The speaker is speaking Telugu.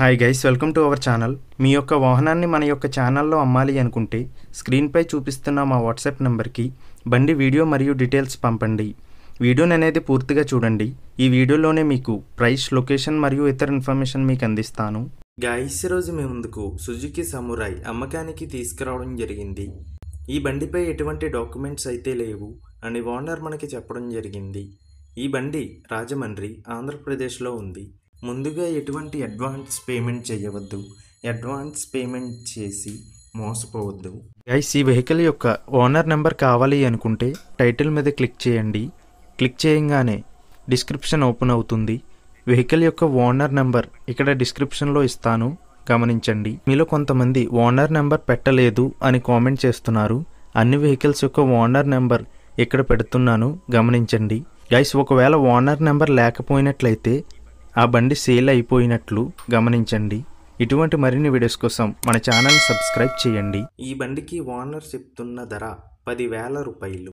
hi guys welcome to our channel మీ యొక్క వాహనాన్ని మన యొక్క ఛానల్లో అమ్మాలి అనుకుంటే స్క్రీన్పై చూపిస్తున్న మా వాట్సాప్ నెంబర్కి బండి వీడియో మరియు డీటెయిల్స్ పంపండి వీడియోని అనేది పూర్తిగా చూడండి ఈ వీడియోలోనే మీకు ప్రైస్ లొకేషన్ మరియు ఇతర ఇన్ఫర్మేషన్ మీకు అందిస్తాను గాయస్ రోజు మీ ముందుకు సుజుకి సమురాయ్ అమ్మకానికి తీసుకురావడం జరిగింది ఈ బండిపై ఎటువంటి డాక్యుమెంట్స్ అయితే లేవు అని ఓనర్ మనకి చెప్పడం జరిగింది ఈ బండి రాజమండ్రి ఆంధ్రప్రదేశ్లో ఉంది ముందుగా ఎటువంటి అడ్వాన్స్ పేమెంట్ చేయవద్దు అడ్వాన్స్ పేమెంట్ చేసి మోసపోవద్దు గైస్ ఈ వెహికల్ యొక్క ఓనర్ నెంబర్ కావాలి అనుకుంటే టైటిల్ మీద క్లిక్ చేయండి క్లిక్ చేయంగానే డిస్క్రిప్షన్ ఓపెన్ అవుతుంది వెహికల్ యొక్క ఓనర్ నెంబర్ ఇక్కడ డిస్క్రిప్షన్లో ఇస్తాను గమనించండి మీలో కొంతమంది ఓనర్ నెంబర్ పెట్టలేదు అని కామెంట్ చేస్తున్నారు అన్ని వెహికల్స్ యొక్క ఓనర్ నెంబర్ ఇక్కడ పెడుతున్నాను గమనించండి గైస్ ఒకవేళ ఓనర్ నెంబర్ లేకపోయినట్లయితే ఆ బండి సేల్ అయిపోయినట్లు గమనించండి ఇటువంటి మరిన్ని వీడియోస్ కోసం మన ఛానల్ సబ్స్క్రైబ్ చేయండి ఈ బండికి ఓనర్ చెప్తున్న ధర పదివేల రూపాయలు